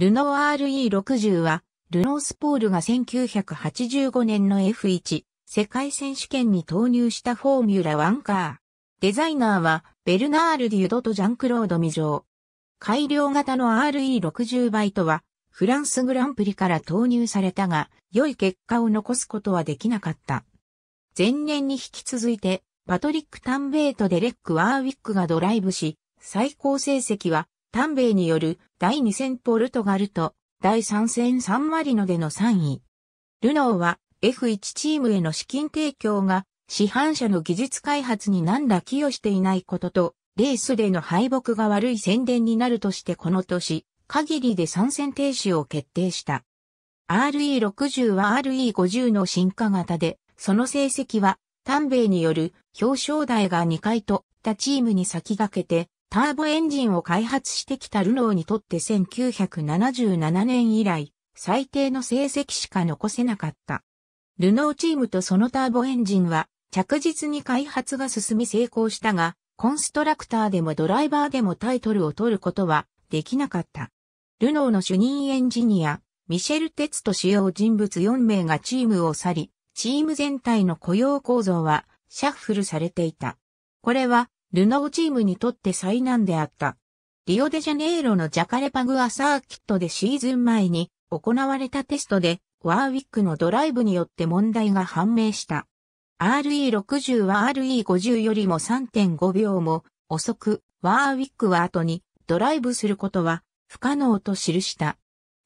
ルノー RE60 は、ルノースポールが1985年の F1 世界選手権に投入したフォーミュラ1カー。デザイナーは、ベルナール・デュドとジャンクロード・ミジョー。改良型の RE60 バイトは、フランスグランプリから投入されたが、良い結果を残すことはできなかった。前年に引き続いて、パトリック・タンベート・デレック・ワーウィックがドライブし、最高成績は丹米による第2戦ポルトガルと第3戦サンマリノでの3位。ルノーは F1 チームへの資金提供が市販車の技術開発に何ら寄与していないことと、レースでの敗北が悪い宣伝になるとしてこの年、限りで参戦停止を決定した。RE60 は RE50 の進化型で、その成績は、丹米による表彰台が2回と、他チームに先駆けてターボエンジンを開発してきたルノーにとって1977年以来、最低の成績しか残せなかった。ルノーチームとそのターボエンジンは、着実に開発が進み成功したが、コンストラクターでもドライバーでもタイトルを取ることはできなかった。ルノーの主任エンジニア、ミシェル・テツと主要人物4名がチームを去り、チーム全体の雇用構造はシャッフルされていた。これはルノーチームにとって災難であった。リオデジャネイロのジャカレパグアサーキットでシーズン前に行われたテストでワーウィックのドライブによって問題が判明した。RE60 は RE50 よりも3.5秒も遅く、ワーウィックは後にドライブすることは不可能と記した。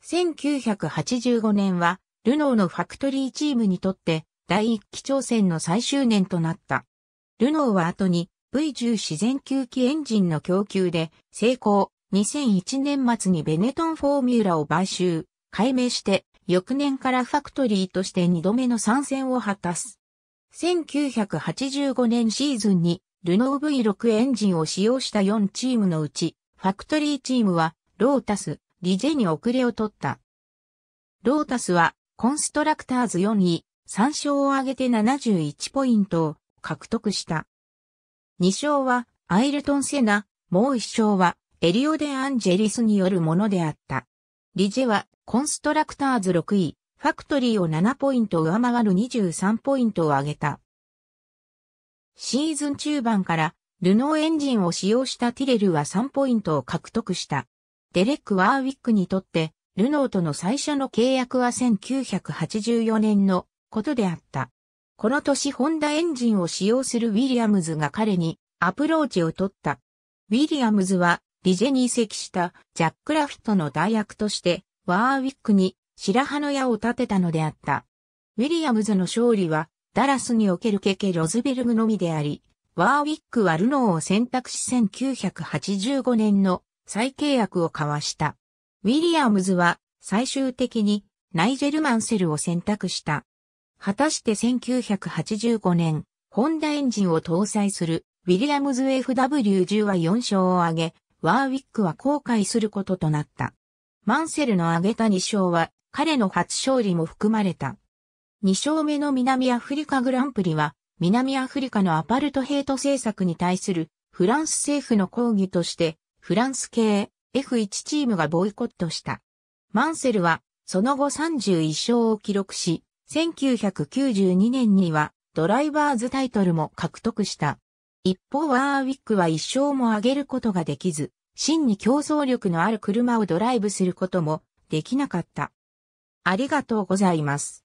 1985年はルノーのファクトリーチームにとって第一期挑戦の最終年となった。ルノーは後に V10 自然吸気エンジンの供給で成功。2001年末にベネトンフォーミュラを買収、改名して、翌年からファクトリーとして2度目の参戦を果たす。1985年シーズンに、ルノー V6 エンジンを使用した4チームのうち、ファクトリーチームは、ロータス、リジェに遅れを取った。ロータスは、コンストラクターズ4位、3勝を挙げて71ポイントを獲得した。2勝はアイルトン・セナ、もう1勝はエリオ・デ・アンジェリスによるものであった。リジェはコンストラクターズ6位、ファクトリーを7ポイント上回る23ポイントを上げた。シーズン中盤からルノーエンジンを使用したティレルは3ポイントを獲得した。デレック・ワーウィックにとってルノーとの最初の契約は1984年のことであった。この年ホンダエンジンを使用するウィリアムズが彼にアプローチを取った。ウィリアムズはリジェに移籍したジャック・ラフィットの代役としてワーウィックに白羽の矢を立てたのであった。ウィリアムズの勝利はダラスにおけるケケ・ロズベルグのみであり、ワーウィックはルノーを選択し1985年の再契約を交わした。ウィリアムズは最終的にナイジェル・マンセルを選択した。果たして1985年、ホンダエンジンを搭載するウィリアムズ FW10 は4勝を挙げ、ワーウィックは後悔することとなった。マンセルの挙げた2勝は彼の初勝利も含まれた。2勝目の南アフリカグランプリは、南アフリカのアパルトヘイト政策に対するフランス政府の抗議として、フランス系 F1 チームがボイコットした。マンセルは、その後31勝を記録し、1992年にはドライバーズタイトルも獲得した。一方ワーウィックは一勝も上げることができず、真に競争力のある車をドライブすることもできなかった。ありがとうございます。